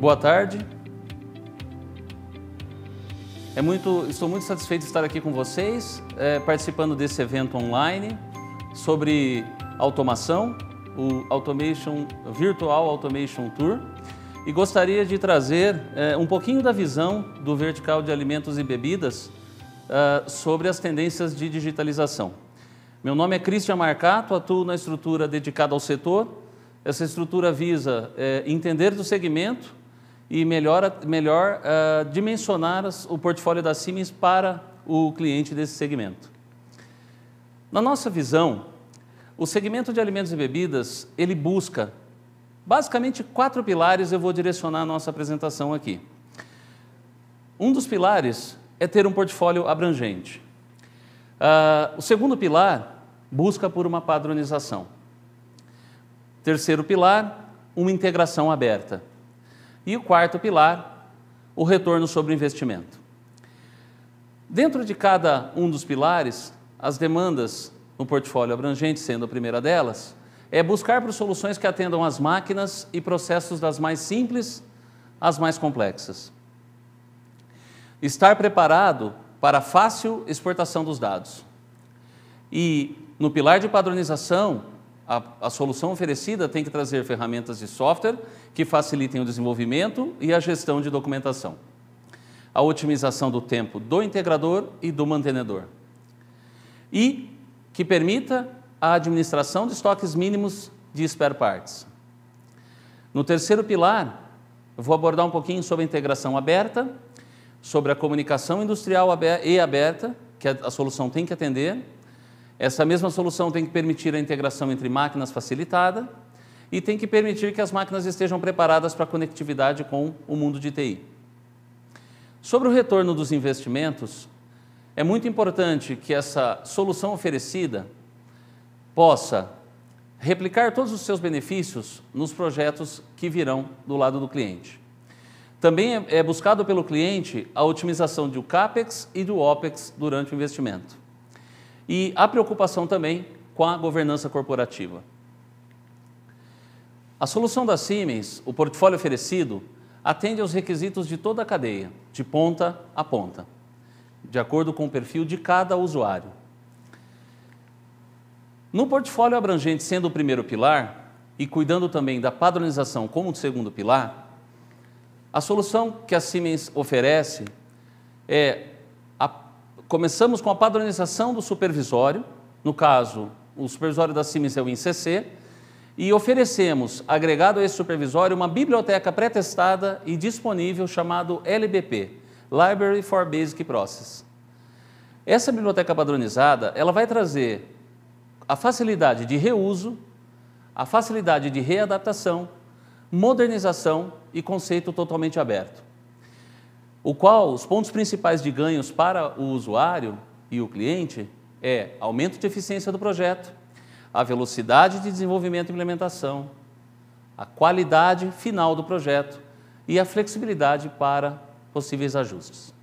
Boa tarde. É muito, estou muito satisfeito de estar aqui com vocês, é, participando desse evento online sobre automação, o Automation Virtual Automation Tour, e gostaria de trazer é, um pouquinho da visão do vertical de alimentos e bebidas ah, sobre as tendências de digitalização. Meu nome é Cristian Marcato, atuo na estrutura dedicada ao setor. Essa estrutura visa é, entender do segmento e melhor, melhor uh, dimensionar o portfólio da Siemens para o cliente desse segmento. Na nossa visão, o segmento de alimentos e bebidas, ele busca basicamente quatro pilares, eu vou direcionar a nossa apresentação aqui. Um dos pilares é ter um portfólio abrangente. Uh, o segundo pilar, busca por uma padronização. Terceiro pilar, uma integração aberta. E o quarto pilar, o retorno sobre o investimento. Dentro de cada um dos pilares, as demandas no portfólio abrangente, sendo a primeira delas, é buscar por soluções que atendam às máquinas e processos das mais simples às mais complexas. Estar preparado para a fácil exportação dos dados. E no pilar de padronização, a, a, solução oferecida tem que trazer ferramentas de software que facilitem o desenvolvimento e a gestão de documentação. A otimização do tempo do integrador e do mantenedor. E que permita a administração de estoques mínimos de spare parts. No terceiro pilar, eu vou abordar um pouquinho sobre a integração aberta, sobre a comunicação industrial e aberta, que a, a solução tem que atender, essa mesma solução tem que permitir a integração entre máquinas facilitada e tem que permitir que as máquinas estejam preparadas para a conectividade com o mundo de TI. Sobre o retorno dos investimentos, é muito importante que essa solução oferecida possa replicar todos os seus benefícios nos projetos que virão do lado do cliente. Também é, é buscado pelo cliente a otimização do CAPEX e do OPEX durante o investimento e a preocupação também com a governança corporativa. A solução da Siemens, o portfólio oferecido, atende aos requisitos de toda a cadeia, de ponta a ponta, de acordo com o perfil de cada usuário. No portfólio abrangente, sendo o primeiro pilar, e cuidando também da padronização como o segundo pilar, a solução que a Siemens oferece é Começamos com a padronização do supervisório, no caso, o supervisório da CIMES é o INCC, e oferecemos, agregado a esse supervisório, uma biblioteca pré-testada e disponível chamado LBP, Library for Basic Process. Essa biblioteca padronizada, ela vai trazer a facilidade de reuso, a facilidade de readaptação, modernização e conceito totalmente aberto o qual os pontos principais de ganhos para o usuário e o cliente é aumento de eficiência do projeto, a velocidade de desenvolvimento e implementação, a qualidade final do projeto e a flexibilidade para possíveis ajustes.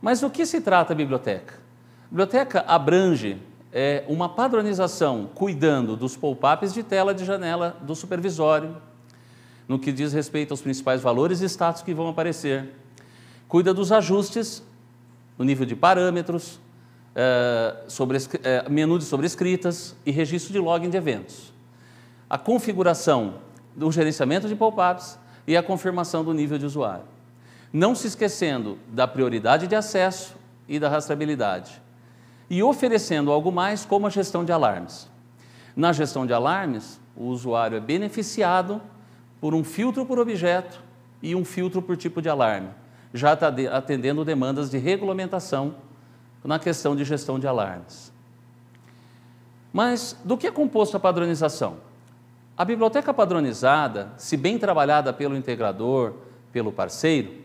Mas do que se trata a biblioteca? A biblioteca abrange é, uma padronização cuidando dos pop-ups de tela de janela do supervisório, no que diz respeito aos principais valores e status que vão aparecer. Cuida dos ajustes no nível de parâmetros, é, sobre, é, menu de sobrescritas e registro de login de eventos. A configuração do gerenciamento de pop-ups e a confirmação do nível de usuário. Não se esquecendo da prioridade de acesso e da rastreabilidade. E oferecendo algo mais como a gestão de alarmes. Na gestão de alarmes, o usuário é beneficiado por um filtro por objeto e um filtro por tipo de alarme, já tá atendendo demandas de regulamentação na questão de gestão de alarmes. Mas do que é composto a padronização? A biblioteca padronizada, se bem trabalhada pelo integrador, pelo parceiro,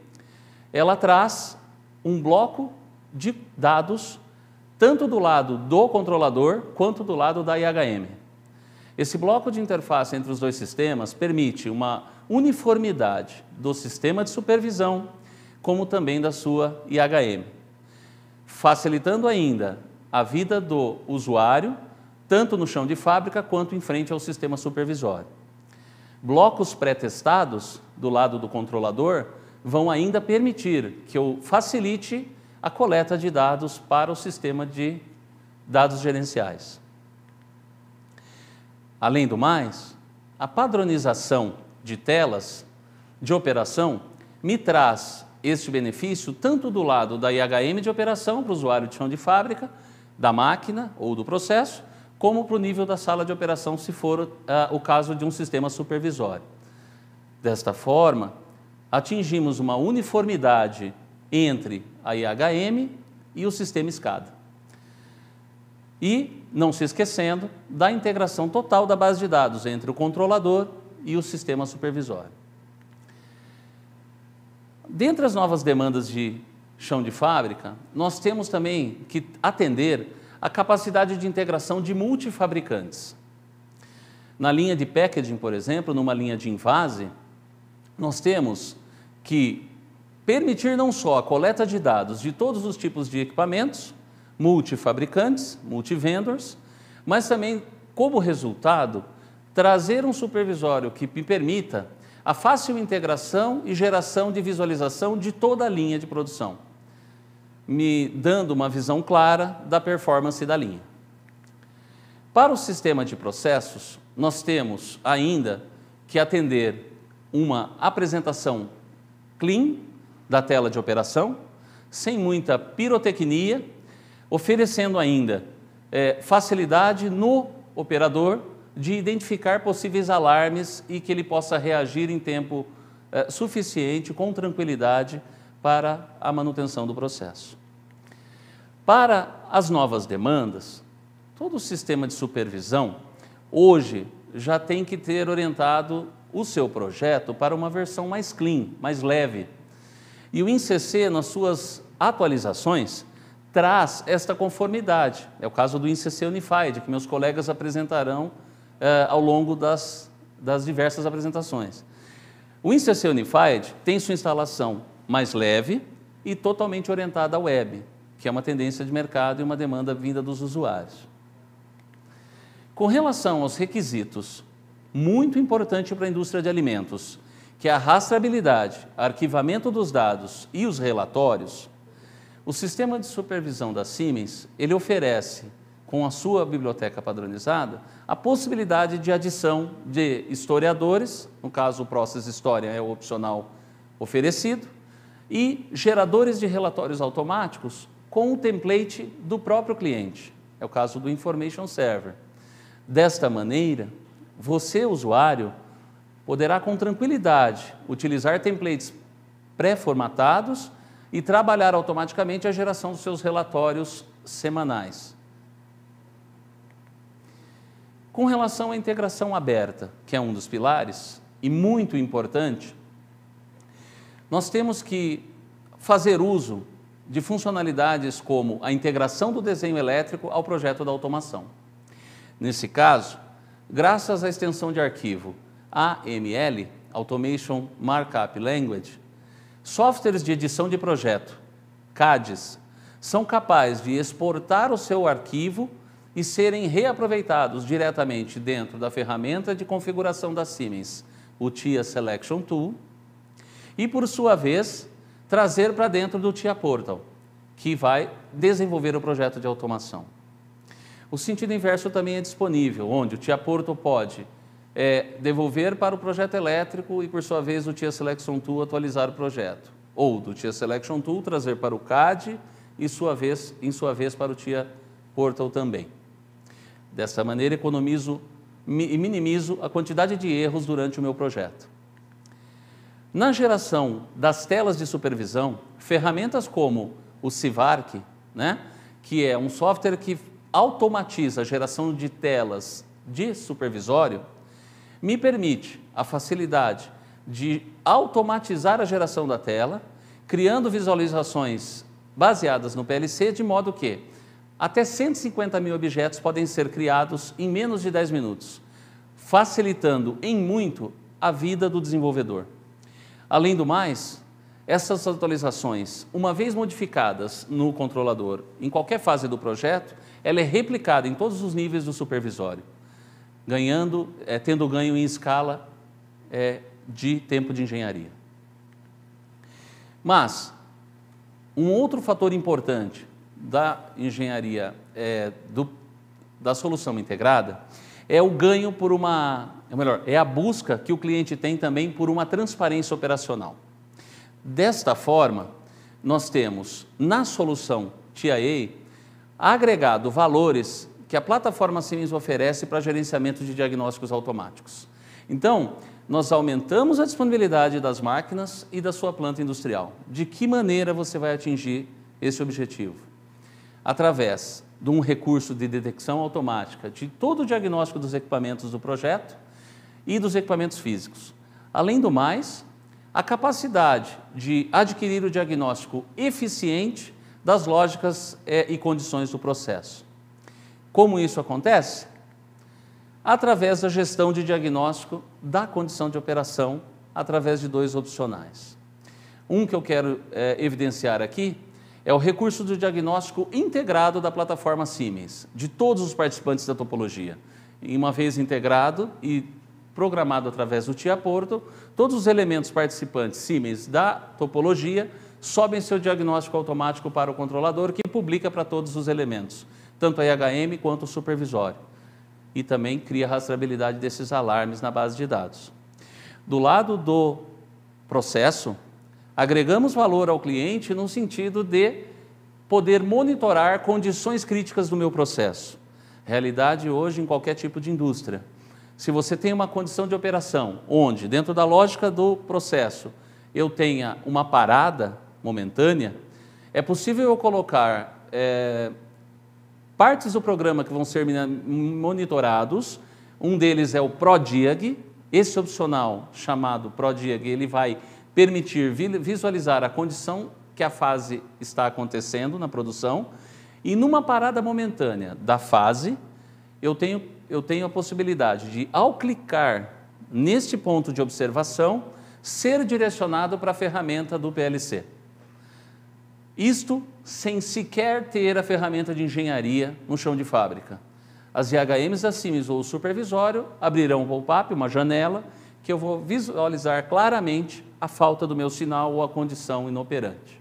ela traz um bloco de dados tanto do lado do controlador quanto do lado da IHM. Esse bloco de interface entre os dois sistemas permite uma uniformidade do sistema de supervisão, como também da sua IHM, facilitando ainda a vida do usuário, tanto no chão de fábrica quanto em frente ao sistema supervisório. Blocos pré-testados do lado do controlador vão ainda permitir que eu facilite a coleta de dados para o sistema de dados gerenciais. Além do mais, a padronização de telas de operação me traz este benefício tanto do lado da IHM de operação para o usuário de chão de fábrica, da máquina ou do processo, como para o nível da sala de operação, se for uh, o caso de um sistema supervisório. Desta forma, atingimos uma uniformidade entre a IHM e o sistema SCADA. E, não se esquecendo, da integração total da base de dados entre o controlador e o sistema supervisório. Dentre as novas demandas de chão de fábrica, nós temos também que atender a capacidade de integração de multifabricantes. Na linha de packaging, por exemplo, numa linha de invase, nós temos que permitir não só a coleta de dados de todos os tipos de equipamentos, multifabricantes, multivendors, mas também, como resultado, trazer um supervisório que me permita a fácil integração e geração de visualização de toda a linha de produção, me dando uma visão clara da performance da linha. Para o sistema de processos, nós temos ainda que atender uma apresentação clean da tela de operação, sem muita pirotecnia, oferecendo ainda é, facilidade no operador de identificar possíveis alarmes e que ele possa reagir em tempo é, suficiente, com tranquilidade, para a manutenção do processo. Para as novas demandas, todo o sistema de supervisão hoje já tem que ter orientado o seu projeto para uma versão mais clean, mais leve. E o INCC, nas suas atualizações, traz esta conformidade. É o caso do INCC Unified, que meus colegas apresentarão eh, ao longo das, das diversas apresentações. O INCC Unified tem sua instalação mais leve e totalmente orientada à web, que é uma tendência de mercado e uma demanda vinda dos usuários. Com relação aos requisitos, muito importante para a indústria de alimentos, que é a rastreabilidade, arquivamento dos dados e os relatórios, o sistema de supervisão da Siemens, ele oferece, com a sua biblioteca padronizada, a possibilidade de adição de historiadores, no caso o Process História é o opcional oferecido, e geradores de relatórios automáticos com o template do próprio cliente. É o caso do Information Server. Desta maneira, você, usuário, poderá com tranquilidade utilizar templates pré-formatados e trabalhar automaticamente a geração dos seus relatórios semanais. Com relação à integração aberta, que é um dos pilares e muito importante, nós temos que fazer uso de funcionalidades como a integração do desenho elétrico ao projeto da automação. Nesse caso, graças à extensão de arquivo AML, Automation Markup Language, Softwares de edição de projeto, CADs, são capazes de exportar o seu arquivo e serem reaproveitados diretamente dentro da ferramenta de configuração da Siemens, o TIA Selection Tool, e por sua vez, trazer para dentro do TIA Portal, que vai desenvolver o projeto de automação. O sentido inverso também é disponível, onde o TIA Portal pode é, devolver para o projeto elétrico e, por sua vez, o TIA Selection Tool atualizar o projeto. Ou do TIA Selection Tool trazer para o CAD e, sua vez, em sua vez, para o TIA Portal também. Dessa maneira, economizo e minimizo a quantidade de erros durante o meu projeto. Na geração das telas de supervisão, ferramentas como o Civarc, né, que é um software que automatiza a geração de telas de supervisório, me permite a facilidade de automatizar a geração da tela, criando visualizações baseadas no PLC, de modo que até 150 mil objetos podem ser criados em menos de 10 minutos, facilitando em muito a vida do desenvolvedor. Além do mais, essas atualizações, uma vez modificadas no controlador em qualquer fase do projeto, ela é replicada em todos os níveis do supervisório ganhando, é, tendo ganho em escala é, de tempo de engenharia. Mas, um outro fator importante da engenharia, é, do, da solução integrada, é o ganho por uma, é melhor, é a busca que o cliente tem também por uma transparência operacional. Desta forma, nós temos na solução TIA agregado valores que a plataforma Siemens oferece para gerenciamento de diagnósticos automáticos. Então, nós aumentamos a disponibilidade das máquinas e da sua planta industrial. De que maneira você vai atingir esse objetivo? Através de um recurso de detecção automática de todo o diagnóstico dos equipamentos do projeto e dos equipamentos físicos. Além do mais, a capacidade de adquirir o diagnóstico eficiente das lógicas é, e condições do processo. Como isso acontece? Através da gestão de diagnóstico da condição de operação, através de dois opcionais. Um que eu quero é, evidenciar aqui é o recurso do diagnóstico integrado da plataforma Siemens, de todos os participantes da topologia. E uma vez integrado e programado através do TIA Porto, todos os elementos participantes Siemens da topologia sobem seu diagnóstico automático para o controlador, que publica para todos os elementos tanto a IHM quanto o supervisório. E também cria rastreabilidade desses alarmes na base de dados. Do lado do processo, agregamos valor ao cliente no sentido de poder monitorar condições críticas do meu processo. Realidade hoje em qualquer tipo de indústria. Se você tem uma condição de operação onde, dentro da lógica do processo, eu tenha uma parada momentânea, é possível eu colocar é, partes do programa que vão ser monitorados. Um deles é o ProDiag. Esse opcional chamado ProDiag, ele vai permitir visualizar a condição que a fase está acontecendo na produção. E numa parada momentânea da fase, eu tenho, eu tenho a possibilidade de, ao clicar neste ponto de observação, ser direcionado para a ferramenta do PLC. Isto sem sequer ter a ferramenta de engenharia no chão de fábrica. As IHMs da CIMES ou o supervisório abrirão um pop-up, uma janela, que eu vou visualizar claramente a falta do meu sinal ou a condição inoperante.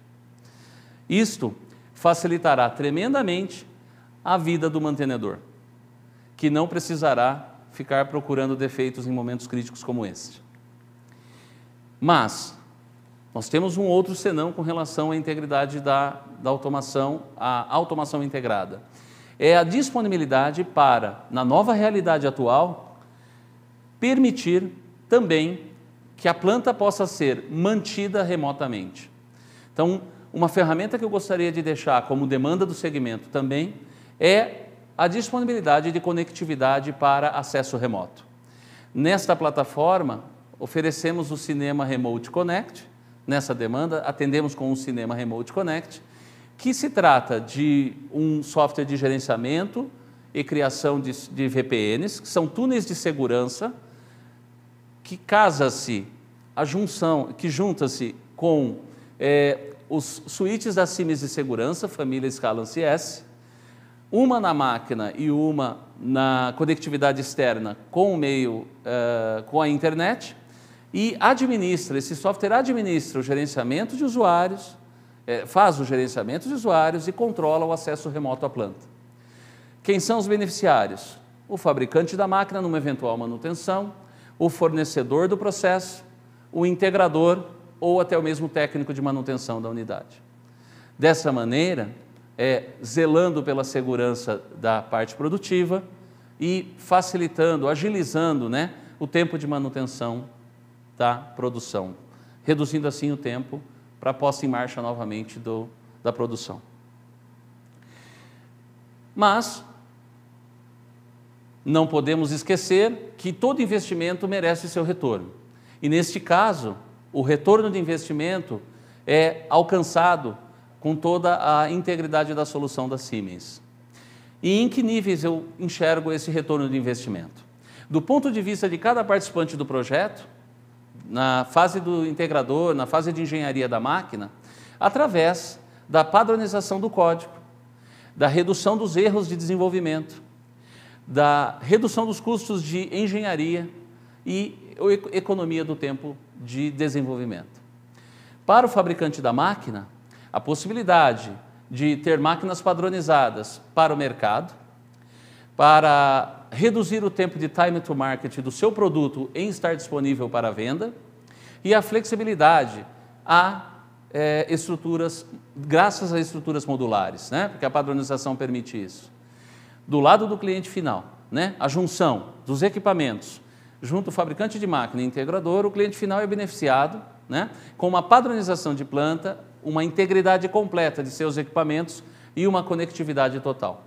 Isto facilitará tremendamente a vida do mantenedor, que não precisará ficar procurando defeitos em momentos críticos como este. Mas nós temos um outro senão com relação à integridade da, da automação, a automação integrada. É a disponibilidade para, na nova realidade atual, permitir também que a planta possa ser mantida remotamente. Então, uma ferramenta que eu gostaria de deixar como demanda do segmento também é a disponibilidade de conectividade para acesso remoto. Nesta plataforma, oferecemos o Cinema Remote Connect, nessa demanda, atendemos com o Cinema Remote Connect, que se trata de um software de gerenciamento e criação de, de VPNs, que são túneis de segurança, que casa-se a junção, que junta-se com é, os suítes das CIMES de segurança, família Scala CS, uma na máquina e uma na conectividade externa com o meio, uh, com a internet, e administra, esse software administra o gerenciamento de usuários, é, faz o gerenciamento de usuários e controla o acesso remoto à planta. Quem são os beneficiários? O fabricante da máquina numa eventual manutenção, o fornecedor do processo, o integrador ou até o mesmo técnico de manutenção da unidade. Dessa maneira, é, zelando pela segurança da parte produtiva e facilitando, agilizando né, o tempo de manutenção da produção, reduzindo assim o tempo para a posta em marcha novamente do, da produção. Mas não podemos esquecer que todo investimento merece seu retorno. E neste caso, o retorno de investimento é alcançado com toda a integridade da solução da Siemens. E em que níveis eu enxergo esse retorno de investimento? Do ponto de vista de cada participante do projeto, na fase do integrador, na fase de engenharia da máquina, através da padronização do código, da redução dos erros de desenvolvimento, da redução dos custos de engenharia e economia do tempo de desenvolvimento. Para o fabricante da máquina, a possibilidade de ter máquinas padronizadas para o mercado, para reduzir o tempo de time to market do seu produto em estar disponível para venda e a flexibilidade a é, estruturas, graças a estruturas modulares, né? porque a padronização permite isso. Do lado do cliente final, né? a junção dos equipamentos junto ao fabricante de máquina e integrador, o cliente final é beneficiado né? com uma padronização de planta, uma integridade completa de seus equipamentos e uma conectividade total.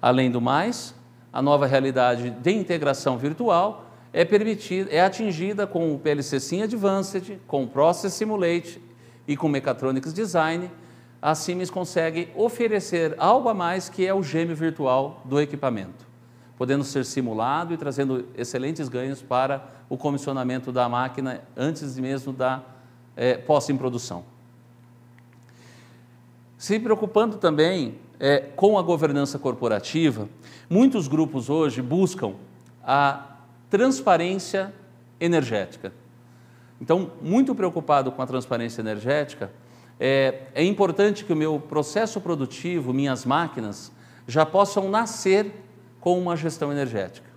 Além do mais, a nova realidade de integração virtual é permitida, é atingida com o PLC-SIM Advanced, com o Process Simulate e com o Mechatronics Design, a Siemens consegue oferecer algo a mais que é o gêmeo virtual do equipamento, podendo ser simulado e trazendo excelentes ganhos para o comissionamento da máquina antes mesmo da é, eh, posse em produção. Se preocupando também é, com a governança corporativa, muitos grupos hoje buscam a transparência energética. Então, muito preocupado com a transparência energética, é, é importante que o meu processo produtivo, minhas máquinas, já possam nascer com uma gestão energética.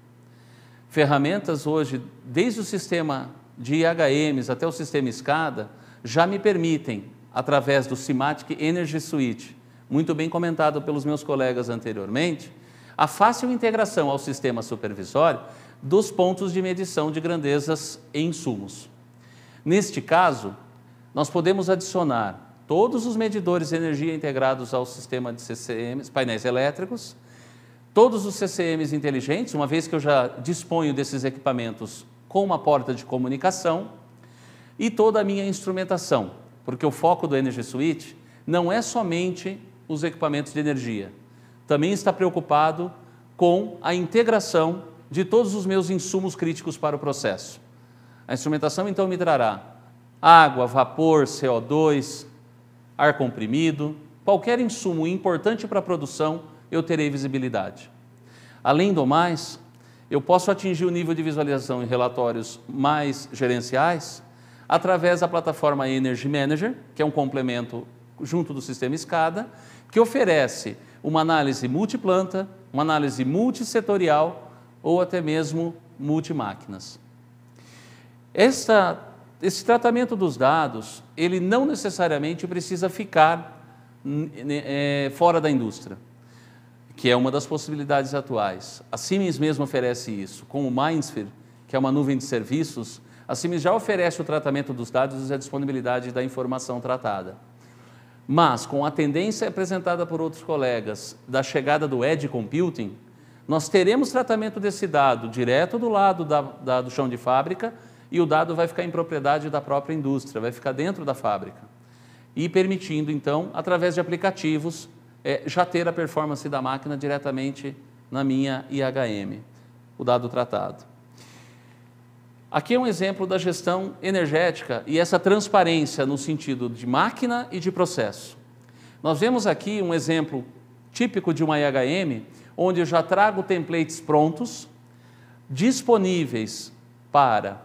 Ferramentas hoje, desde o sistema de IHMs até o sistema escada, já me permitem através do Simatic Energy Suite, muito bem comentado pelos meus colegas anteriormente, a fácil integração ao sistema supervisório dos pontos de medição de grandezas e insumos. Neste caso, nós podemos adicionar todos os medidores de energia integrados ao sistema de CCMs, painéis elétricos, todos os CCMs inteligentes, uma vez que eu já disponho desses equipamentos com uma porta de comunicação, e toda a minha instrumentação, porque o foco do Energy Suite não é somente os equipamentos de energia, também está preocupado com a integração de todos os meus insumos críticos para o processo. A instrumentação então me trará água, vapor, CO2, ar comprimido, qualquer insumo importante para a produção, eu terei visibilidade. Além do mais, eu posso atingir o nível de visualização em relatórios mais gerenciais através da plataforma Energy Manager, que é um complemento junto do sistema SCADA, que oferece uma análise multiplanta, uma análise multissetorial ou até mesmo multimáquinas. Esta, esse tratamento dos dados, ele não necessariamente precisa ficar é, fora da indústria, que é uma das possibilidades atuais. A Siemens mesmo oferece isso, com o MindSphere, que é uma nuvem de serviços, a CIMIS já oferece o tratamento dos dados e a disponibilidade da informação tratada. Mas, com a tendência apresentada por outros colegas da chegada do Edge Computing, nós teremos tratamento desse dado direto do lado da, da, do chão de fábrica e o dado vai ficar em propriedade da própria indústria, vai ficar dentro da fábrica. E permitindo, então, através de aplicativos, é, já ter a performance da máquina diretamente na minha IHM, o dado tratado. Aqui é um exemplo da gestão energética e essa transparência no sentido de máquina e de processo. Nós vemos aqui um exemplo típico de uma IHM, onde eu já trago templates prontos, disponíveis para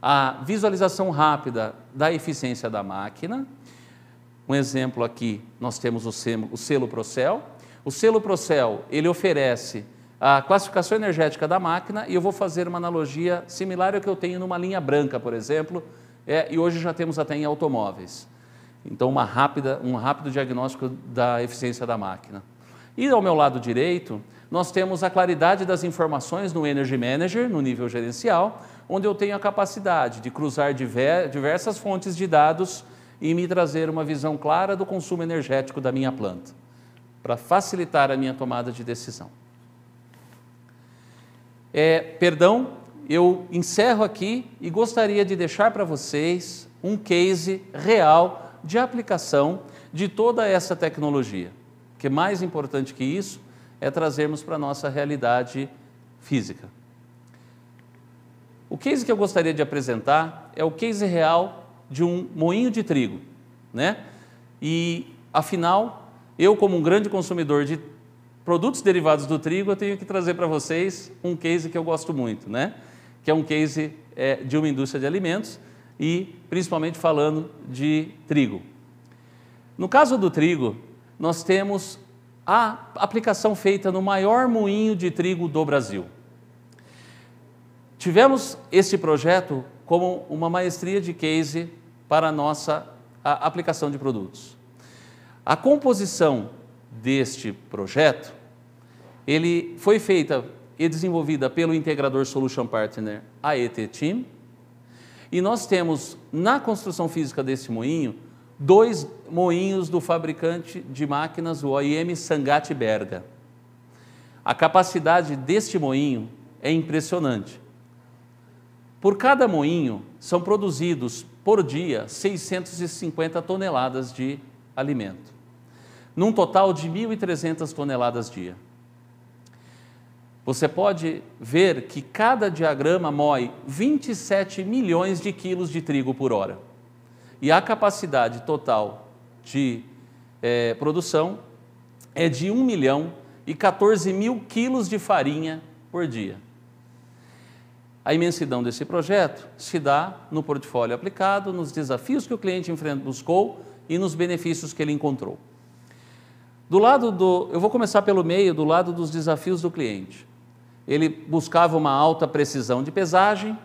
a visualização rápida da eficiência da máquina. Um exemplo aqui, nós temos o selo Procel. O selo Procel, ele oferece a classificação energética da máquina e eu vou fazer uma analogia similar ao que eu tenho numa linha branca, por exemplo, é, e hoje já temos até em automóveis. Então, uma rápida, um rápido diagnóstico da eficiência da máquina. E ao meu lado direito, nós temos a claridade das informações no Energy Manager, no nível gerencial, onde eu tenho a capacidade de cruzar diver, diversas fontes de dados e me trazer uma visão clara do consumo energético da minha planta, para facilitar a minha tomada de decisão. É, perdão, eu encerro aqui e gostaria de deixar para vocês um case real de aplicação de toda essa tecnologia. O Que mais importante que isso é trazermos para a nossa realidade física. O case que eu gostaria de apresentar é o case real de um moinho de trigo, né? E afinal, eu como um grande consumidor de produtos derivados do trigo, eu tenho que trazer para vocês um case que eu gosto muito, né? que é um case é, de uma indústria de alimentos e principalmente falando de trigo. No caso do trigo, nós temos a aplicação feita no maior moinho de trigo do Brasil. Tivemos este projeto como uma maestria de case para a nossa a aplicação de produtos. A composição deste projeto, ele foi feita e desenvolvida pelo integrador Solution Partner AET Team. E nós temos na construção física desse moinho dois moinhos do fabricante de máquinas, o OIM Sangat Berga. A capacidade deste moinho é impressionante. Por cada moinho são produzidos por dia 650 toneladas de alimento num total de 1.300 toneladas dia. Você pode ver que cada diagrama mói 27 milhões de quilos de trigo por hora. E a capacidade total de é, produção é de 1 milhão e 14 mil quilos de farinha por dia. A imensidão desse projeto se dá no portfólio aplicado, nos desafios que o cliente buscou e nos benefícios que ele encontrou. Do lado do, eu vou começar pelo meio, do lado dos desafios do cliente. Ele buscava uma alta precisão de pesagem,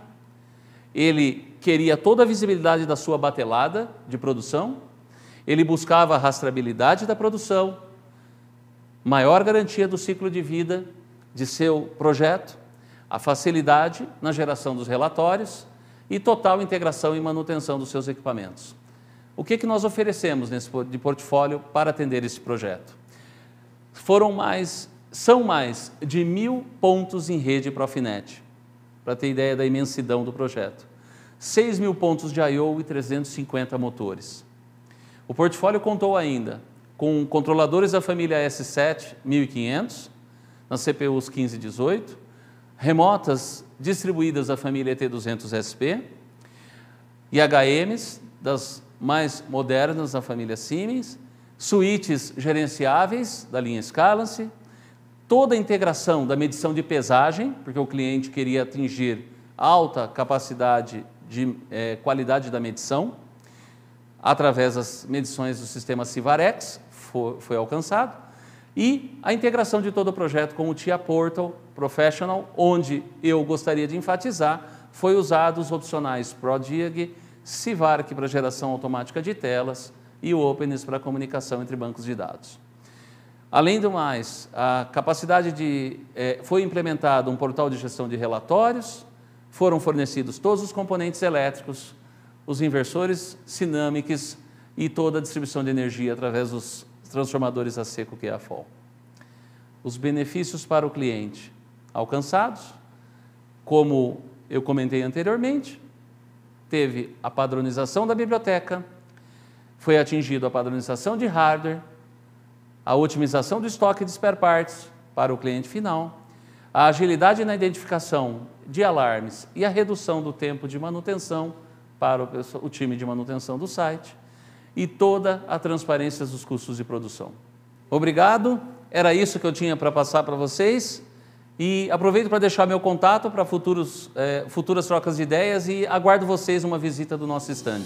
ele queria toda a visibilidade da sua batelada de produção, ele buscava a rastreabilidade da produção, maior garantia do ciclo de vida de seu projeto, a facilidade na geração dos relatórios e total integração e manutenção dos seus equipamentos. O que, que nós oferecemos nesse, de portfólio para atender esse projeto? Foram mais, são mais de mil pontos em rede Profinet, para ter ideia da imensidão do projeto. 6 mil pontos de I.O. e 350 motores. O portfólio contou ainda com controladores da família S7, 1.500, nas CPUs 15 e 18, remotas distribuídas da família ET200SP, e HMs das mais modernas da família Siemens, suítes gerenciáveis da linha Scalance, toda a integração da medição de pesagem, porque o cliente queria atingir alta capacidade de eh, qualidade da medição, através das medições do sistema Civarex, foi, foi alcançado, e a integração de todo o projeto com o TIA Portal Professional, onde eu gostaria de enfatizar, foi usados os opcionais ProDig, Civarc para geração automática de telas e o Openness para comunicação entre bancos de dados. Além do mais, a capacidade de é, foi implementado um portal de gestão de relatórios, foram fornecidos todos os componentes elétricos, os inversores sinâmicos e toda a distribuição de energia através dos transformadores a seco que é a FOL. Os benefícios para o cliente alcançados, como eu comentei anteriormente, teve a padronização da biblioteca, foi atingido a padronização de hardware, a otimização do estoque de spare parts para o cliente final, a agilidade na identificação de alarmes e a redução do tempo de manutenção para o, time de manutenção do site e toda a transparência dos custos de produção. Obrigado, era isso que eu tinha para passar para vocês. E aproveito para deixar meu contato para futuros, é, futuras trocas de ideias e aguardo vocês uma visita do nosso estande.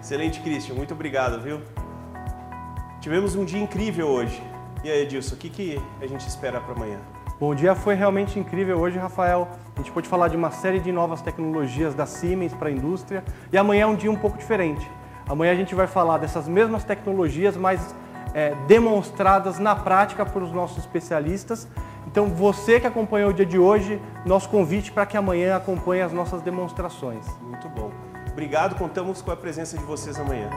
Excelente, Christian. Muito obrigado, viu? Tivemos um dia incrível hoje. E aí, Edilson, o que, que a gente espera para amanhã? Bom, o dia foi realmente incrível hoje, Rafael. A gente pôde falar de uma série de novas tecnologias da Siemens para a indústria e amanhã é um dia um pouco diferente. Amanhã a gente vai falar dessas mesmas tecnologias, mas é, demonstradas na prática por os nossos especialistas. Então, você que acompanhou o dia de hoje, nosso convite para que amanhã acompanhe as nossas demonstrações. Muito bom. Obrigado, contamos com a presença de vocês amanhã.